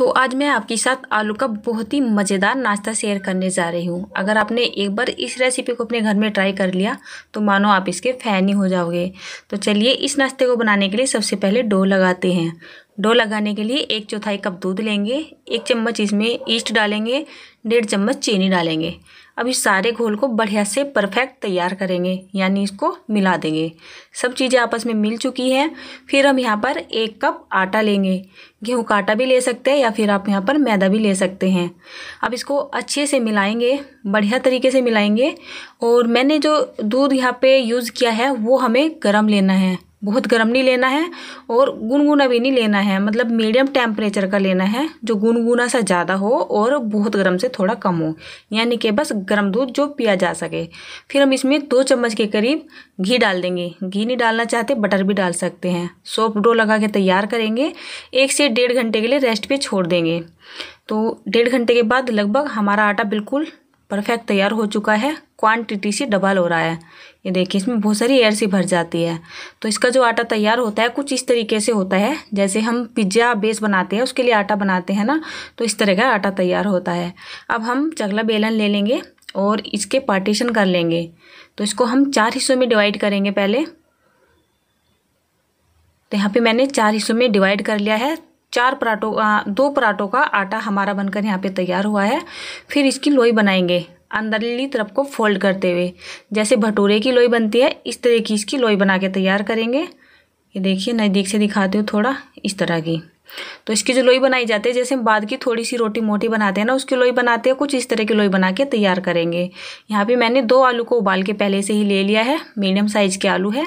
तो आज मैं आपके साथ आलू का बहुत ही मज़ेदार नाश्ता शेयर करने जा रही हूँ अगर आपने एक बार इस रेसिपी को अपने घर में ट्राई कर लिया तो मानो आप इसके फ़ैन ही हो जाओगे तो चलिए इस नाश्ते को बनाने के लिए सबसे पहले डो लगाते हैं डो लगाने के लिए एक चौथाई कप दूध लेंगे एक चम्मच इसमें ईस्ट डालेंगे डेढ़ चम्मच चीनी डालेंगे अब इस सारे घोल को बढ़िया से परफेक्ट तैयार करेंगे यानी इसको मिला देंगे सब चीज़ें आपस में मिल चुकी हैं फिर हम यहाँ पर एक कप आटा लेंगे गेहूँ का आटा भी ले सकते हैं या फिर आप यहाँ पर मैदा भी ले सकते हैं अब इसको अच्छे से मिलाएंगे बढ़िया तरीके से मिलाएंगे और मैंने जो दूध यहाँ पे यूज़ किया है वो हमें गर्म लेना है बहुत गर्म नहीं लेना है और गुनगुना भी नहीं लेना है मतलब मीडियम टेम्परेचर का लेना है जो गुनगुना सा ज़्यादा हो और बहुत गर्म से थोड़ा कम हो यानी कि बस गर्म दूध जो पिया जा सके फिर हम इसमें दो चम्मच के करीब घी डाल देंगे घी नहीं डालना चाहते बटर भी डाल सकते हैं सोप डो लगा के तैयार करेंगे एक से डेढ़ घंटे के लिए रेस्ट पर छोड़ देंगे तो डेढ़ घंटे के बाद लगभग हमारा आटा बिल्कुल परफेक्ट तैयार हो चुका है क्वांटिटी से डबल हो रहा है ये देखिए इसमें बहुत सारी एयर सी भर जाती है तो इसका जो आटा तैयार होता है कुछ इस तरीके से होता है जैसे हम पिज्ज़ा बेस बनाते हैं उसके लिए आटा बनाते हैं ना तो इस तरह का आटा तैयार होता है अब हम चकला बेलन ले लेंगे और इसके पार्टीशन कर लेंगे तो इसको हम चार हिस्सों में डिवाइड करेंगे पहले तो यहाँ पर मैंने चार हिस्सों में डिवाइड कर लिया है चार पराठों दो पराठों का आटा हमारा बनकर यहाँ पे तैयार हुआ है फिर इसकी लोई बनाएंगे अंदरली तरफ को फोल्ड करते हुए जैसे भटूरे की लोई बनती है इस तरह की इसकी लोई बना के तैयार करेंगे ये देखिए नज़दीक से दिखाते हो थोड़ा इस तरह की तो इसकी जो लोई बनाई जाती है जैसे हम बाद की थोड़ी सी रोटी मोटी बनाते हैं ना उसकी लोई बनाते हैं कुछ इस तरह की लोई बना के तैयार करेंगे यहाँ पे मैंने दो आलू को उबाल के पहले से ही ले लिया है मीडियम साइज़ के आलू है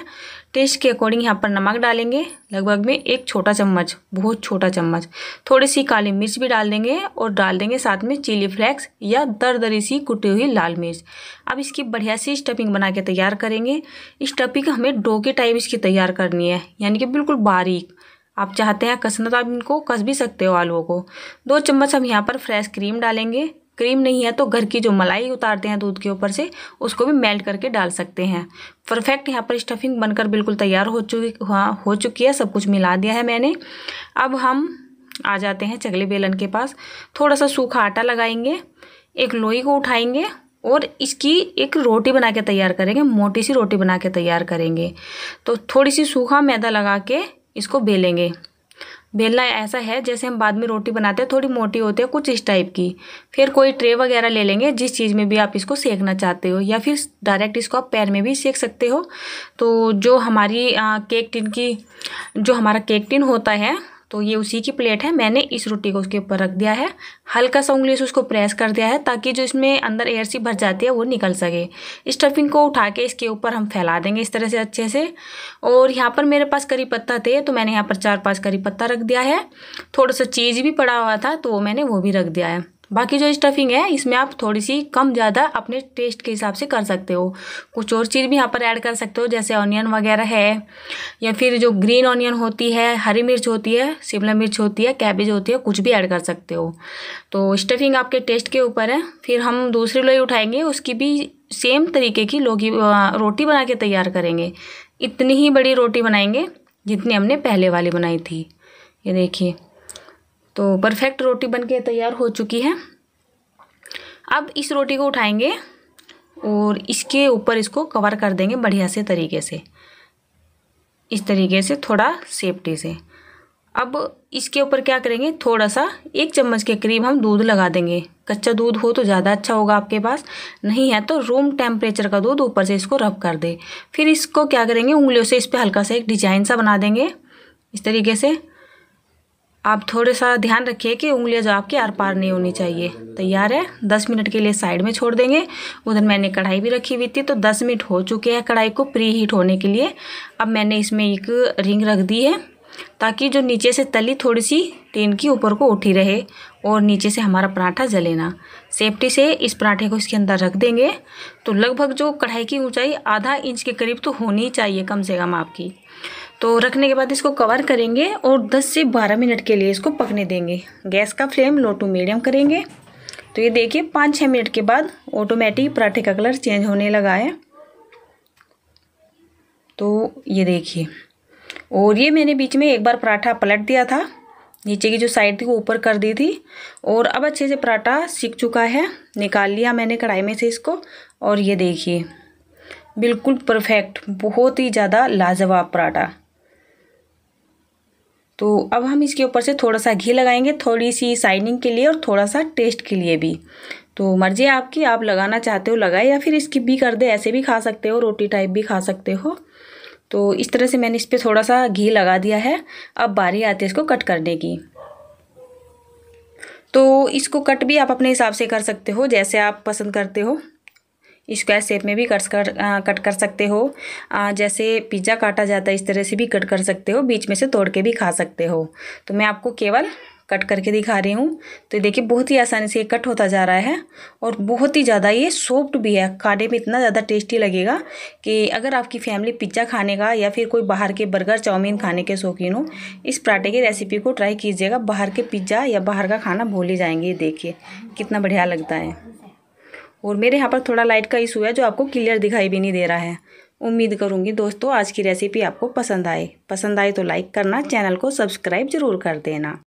टेस्ट के अकॉर्डिंग यहाँ पर नमक डालेंगे लगभग में एक छोटा चम्मच बहुत छोटा चम्मच थोड़ी सी काली मिर्च भी डाल देंगे और डाल देंगे साथ में चिली फ्लेक्स या दरदरी सी कुटी हुई लाल मिर्च अब इसकी बढ़िया सी स्टफिंग बना के तैयार करेंगे स्टफिंग हमें डो के टाइप इसकी तैयार करनी है यानी कि बिल्कुल बारीक आप चाहते हैं कसना तो आप इनको कस भी सकते हो आलुओं को दो चम्मच हम यहाँ पर फ्रेश क्रीम डालेंगे क्रीम नहीं है तो घर की जो मलाई उतारते हैं दूध के ऊपर से उसको भी मेल्ट करके डाल सकते हैं परफेक्ट यहाँ पर स्टफिंग बनकर बिल्कुल तैयार हो चुकी हाँ हो चुकी है सब कुछ मिला दिया है मैंने अब हम आ जाते हैं चगले बेलन के पास थोड़ा सा सूखा आटा लगाएंगे एक लोई को उठाएंगे और इसकी एक रोटी बना के तैयार करेंगे मोटी सी रोटी बना के तैयार करेंगे तो थोड़ी सी सूखा मैदा लगा के इसको बेलेंगे बेलना ऐसा है जैसे हम बाद में रोटी बनाते हैं थोड़ी मोटी होती है कुछ इस टाइप की फिर कोई ट्रे वगैरह ले लेंगे जिस चीज़ में भी आप इसको सेकना चाहते हो या फिर डायरेक्ट इसको आप पैर में भी सेक सकते हो तो जो हमारी आ, केक टिन की जो हमारा केक टिन होता है तो ये उसी की प्लेट है मैंने इस रोटी को उसके ऊपर रख दिया है हल्का सा उंगली से उसको प्रेस कर दिया है ताकि जो इसमें अंदर एयर सी भर जाती है वो निकल सके स्टफिंग को उठा के इसके ऊपर हम फैला देंगे इस तरह से अच्छे से और यहाँ पर मेरे पास करी पत्ता थे तो मैंने यहाँ पर चार पाँच करी पत्ता रख दिया है थोड़ा सा चीज़ भी पड़ा हुआ था तो वो मैंने वो भी रख दिया है बाकी जो स्टफिंग है इसमें आप थोड़ी सी कम ज़्यादा अपने टेस्ट के हिसाब से कर सकते हो कुछ और चीज़ भी यहाँ पर ऐड कर सकते हो जैसे ऑनियन वगैरह है या फिर जो ग्रीन ऑनियन होती है हरी मिर्च होती है शिमला मिर्च होती है कैबेज होती है कुछ भी ऐड कर सकते हो तो स्टफिंग आपके टेस्ट के ऊपर है फिर हम दूसरी लोई उठाएंगे उसकी भी सेम तरीके की लोगी रोटी बना के तैयार करेंगे इतनी ही बड़ी रोटी बनाएंगे जितनी हमने पहले वाली बनाई थी ये देखिए तो परफेक्ट रोटी बनके तैयार हो चुकी है अब इस रोटी को उठाएंगे और इसके ऊपर इसको कवर कर देंगे बढ़िया से तरीके से इस तरीके से थोड़ा सेफ्टी से अब इसके ऊपर क्या करेंगे थोड़ा सा एक चम्मच के करीब हम दूध लगा देंगे कच्चा दूध हो तो ज़्यादा अच्छा होगा आपके पास नहीं है तो रूम टेम्परेचर का दूध ऊपर से इसको रब कर दे फिर इसको क्या करेंगे उंगलियों से इस पर हल्का सा एक डिजाइन सा बना देंगे इस तरीके से आप थोड़ा सा ध्यान रखिए कि उंगलियां जो आपकी आर पार नहीं होनी चाहिए तैयार है दस मिनट के लिए साइड में छोड़ देंगे उधर मैंने कढ़ाई भी रखी हुई थी तो दस मिनट हो चुके हैं कढ़ाई को प्री हीट होने के लिए अब मैंने इसमें एक रिंग रख दी है ताकि जो नीचे से तली थोड़ी सी टेन की ऊपर को उठी रहे और नीचे से हमारा पराठा जले ना सेफ्टी से इस पराठे को इसके अंदर रख देंगे तो लगभग जो कढ़ाई की ऊंचाई आधा इंच के करीब तो होनी चाहिए कम से कम आपकी तो रखने के बाद इसको कवर करेंगे और 10 से 12 मिनट के लिए इसको पकने देंगे गैस का फ्लेम लो टू मीडियम करेंगे तो ये देखिए पाँच छः मिनट के बाद ऑटोमेटिक पराठे का कलर चेंज होने लगा है तो ये देखिए और ये मैंने बीच में एक बार पराठा पलट दिया था नीचे की जो साइड थी वो ऊपर कर दी थी और अब अच्छे से पराठा सीख चुका है निकाल लिया मैंने कढ़ाई में से इसको और ये देखिए बिल्कुल परफेक्ट बहुत ही ज़्यादा लाजवाब पराठा तो अब हम इसके ऊपर से थोड़ा सा घी लगाएंगे थोड़ी सी साइनिंग के लिए और थोड़ा सा टेस्ट के लिए भी तो मर्जी आपकी आप लगाना चाहते हो लगाए या फिर इसकी भी कर दे ऐसे भी खा सकते हो रोटी टाइप भी खा सकते हो तो इस तरह से मैंने इस पर थोड़ा सा घी लगा दिया है अब बारी आती है इसको कट करने की तो इसको कट भी आप अपने हिसाब से कर सकते हो जैसे आप पसंद करते हो स्क्वायर शेप में भी कट कर कट कर सकते हो आ, जैसे पिज़्ज़ा काटा जाता है इस तरह से भी कट कर सकते हो बीच में से तोड़ के भी खा सकते हो तो मैं आपको केवल कट करके दिखा रही हूँ तो देखिए बहुत ही आसानी से ये कट होता जा रहा है और बहुत ही ज़्यादा ये सॉफ्ट भी है खाने में इतना ज़्यादा टेस्टी लगेगा कि अगर आपकी फैमिली पिज्ज़ा खाने का या फिर कोई बाहर के बर्गर चाउमीन खाने के शौकीन हो इस पराठे की रेसिपी को ट्राई कीजिएगा बाहर के पिज्ज़ा या बाहर का खाना भूल ही जाएंगे देखिए कितना बढ़िया लगता है और मेरे यहाँ पर थोड़ा लाइट का इशू है जो आपको क्लियर दिखाई भी नहीं दे रहा है उम्मीद करूँगी दोस्तों आज की रेसिपी आपको पसंद आए पसंद आए तो लाइक करना चैनल को सब्सक्राइब जरूर कर देना